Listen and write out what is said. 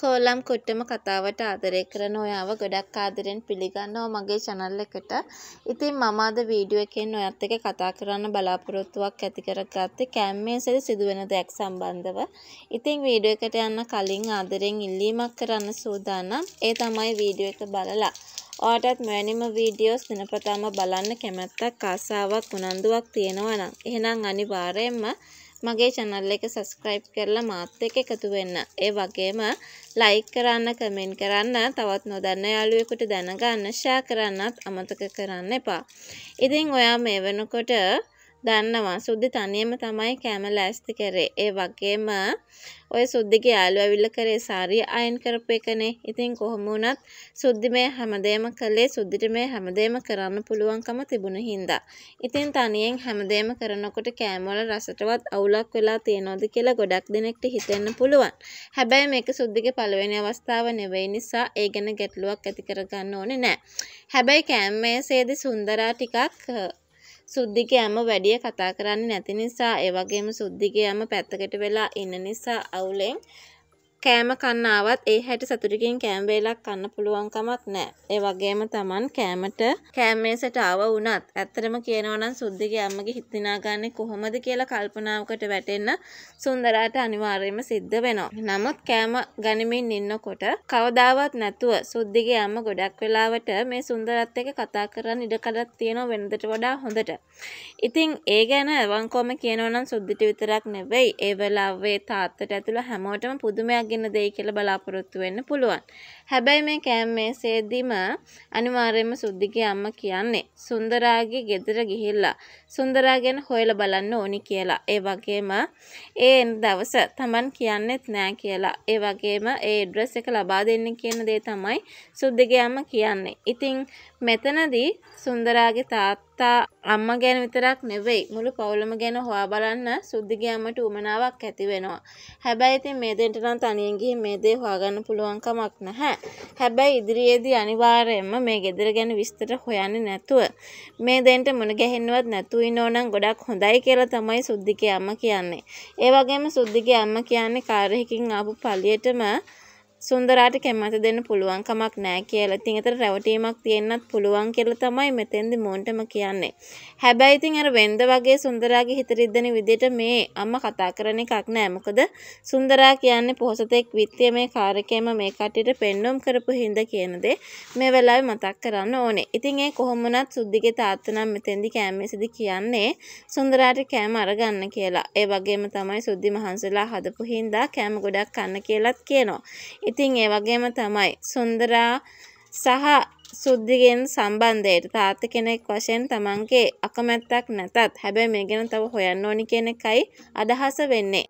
කෝලම් කුට්ටම කතාවට ආදරය කරන ඔයාව ගොඩක් ආදරෙන් පිළිගන්නවා මගේ channel එකට. ඉතින් මම අද වීඩියෝ එකෙන් ඔයත් එක්ක කතා කරන්න බලාපොරොත්තුවක් ඇති කරගත්තේ කැම්මේසෙදි සිදුවෙන දෙයක් සම්බන්ධව. ඉතින් වීඩියෝ එකට යන්න කලින් ආදරෙන් ඉල්ලීමක් කරන්න සූදානම්. ඒ තමයි වීඩියෝ එක බලලා ඔයාටත් මෙවැනිම වීඩියෝස් දිනපතාම බලන්න කැමැත්තක් ආසාවක් උනන්දුවක් තියෙනවා නම් එහෙනම් අනිවාර්යයෙන්ම මගේ චැනල් එක සස්ක්‍රයිබ් කරලා මාත් එක්ක එකතු වෙන්න. ඒ වගේම ලයික් කරන්න, කමෙන්ට් කරන්න, තවත් නොදන්න යාළුවෙකුට දැනගන්න, ෂෙයා කරන්නත් අමතක කරන්න එපා. ඉතින් ඔයා මේ වෙනකොට දන්නවා සුද්දි තනියම තමයි කෑම ලෑස්ති කරේ. ඒ වගේම ඔය සුද්දිගේ යාළුවා ඇවිල්ලා කරේ සාරිය අයන් කරපු එකනේ. ඉතින් කොහොම වුණත් සුද්දි මේ හැමදේම කළේ සුද්දිට මේ හැමදේම කරන්න පුළුවන්කම තිබුණ හින්දා. ඉතින් තනියෙන් හැමදේම කරනකොට කෑමවල රසටවත් අවුලක් වෙලා තියනවද කියලා ගොඩක් දෙනෙක්ට හිතෙන්න පුළුවන්. හැබැයි මේක සුද්දිගේ පළවෙනි අවස්ථාව නෙවෙයි නිසා ඒ ගැන ගැටලුවක් ඇති කරගන්න ඕනේ නෑ. හැබැයි කෑම මේසේදී සුන්දරා ටිකක් සුද්ධිගේ අම්ම වැඩිය කතා කරන්නේ නැති නිසා ඒ වගේම සුද්ධිගේ අම්ම පැත්තකට වෙලා ඉන්න නිසා අවුලෙන් කෑම කන්න ආවත් ඒ හැටි සතුටකින් කෑම වේලක් කන්න පුළුවන් කමක් නැහැ. ඒ වගේම Taman කෑමට කෑම මේසට ආව වුණත් ඇත්තටම කියනවා නම් සුද්ධිගේ අම්මගේ හිත දිනාගන්නේ කොහොමද කියලා කල්පනාවකට වැටෙන්න සුන්දරාට අනිවාර්යයෙන්ම සිද්ධ වෙනවා. නමුත් කෑම ගනිමින් ඉන්නකොට කවදාවත් නැතුව සුද්ධිගේ අම්ම ගොඩක් වෙලාවට මේ සුන්දරත් එක්ක කතා කරන්න ඉඩකඩක් තියෙනවා වෙනදට වඩා හොඳට. ඉතින් ඒ ගැන එවංකෝම කියනවා නම් සුද්ධිට විතරක් නෙවෙයි ඒ වෙලාවේ තාත්තට ඇතුළු හැමෝටම පුදුමයක් ගෙන දෙයි කියලා බලාපොරොත්තු වෙන්න පුළුවන්. හැබැයි මේ කෑම මේසෙදිම අනිවාර්යයෙන්ම සුද්ධිගේ අම්මා කියන්නේ සුන්දරාගේ ගෙදර ගිහිල්ලා සුන්දරා ගැන හොයලා බලන්න ඕනි කියලා. ඒ වගේම ඒ දවස Taman කියන්නෙත් නෑ කියලා. ඒ වගේම ඒ ඇඩ්‍රස් එක ලබා දෙන්න කියන දේ තමයි සුද්ධිගේ අම්මා කියන්නේ. ඉතින් මෙතනදී සුන්දරාගේ තාත්තා අම්මා ගැන විතරක් නෙවෙයි මුළු පවුලම ගැන හොයා බලන්න සුද්දගේ අම්මට උමනාවක් ඇති වෙනවා. හැබැයි ඉතින් මේ දෙන්නට නම් තනියෙන් ගිහින් මේ දේ හොයාගන්න පුළුවන් කමක් නැහැ. හැබැයි ඉදිරියේදී අනිවාර්යයෙන්ම මේ ගෙදර ගැන විස්තර හොයන්නේ නැතුව මේ දෙන්නට මුණ ගැහෙන්නවත් නැතුව ඉන්නෝනම් ගොඩක් හොඳයි කියලා තමයි සුද්දිගේ අම්මා කියන්නේ. ඒ වගේම සුද්දිගේ අම්මා කියන්නේ කාර් එකකින් ආපු පළියටම සුන්දරාට කැමත දෙන්න පුළුවන් කමක් නෑ කියලා. ඉතින් ඒතර රැවටීමක් තියෙන්නත් පුළුවන් කියලා තමයි මෙතෙන්දි මෝන්ටම කියන්නේ. හැබැයි ඉතින් අර වෙන්ද වගේ සුන්දරාගේ හිත රිද්දෙන විදිහට මේ අම්මා කතා කරන එකක් නෑ. මොකද සුන්දරා කියන්නේ පොහොසතෙක් විත්තිය මේ කාර්යකේම මේ කට්ටියට පෙන්වුම් කරපු හිඳ කියන දේ මේ වෙලාවේ මතක් කරන්න ඕනේ. ඉතින් ඒ කොහොම වුණත් සුද්ධිගේ තාත්තා නම් මෙතෙන්දි කැමැසිදි කියන්නේ සුන්දරාට කෑම අරගන්න කියලා. ඒ වගේම තමයි සුද්ධි මහන්සලා හදපු හින්දා කෑම ගොඩක් කන්න කියලාත් කියනවා. ඉතින් ඒ වගේම තමයි සුන්දරා සහ සුද්ධිගෙන් සම්බන්ධයට තාත්ත කෙනෙක් වශයෙන් තමන්ගේ අකමැත්තක් නැතත් හැබැයි මේ ගැන තව හොයන්න ඕනි කියන එකයි අදහස වෙන්නේ.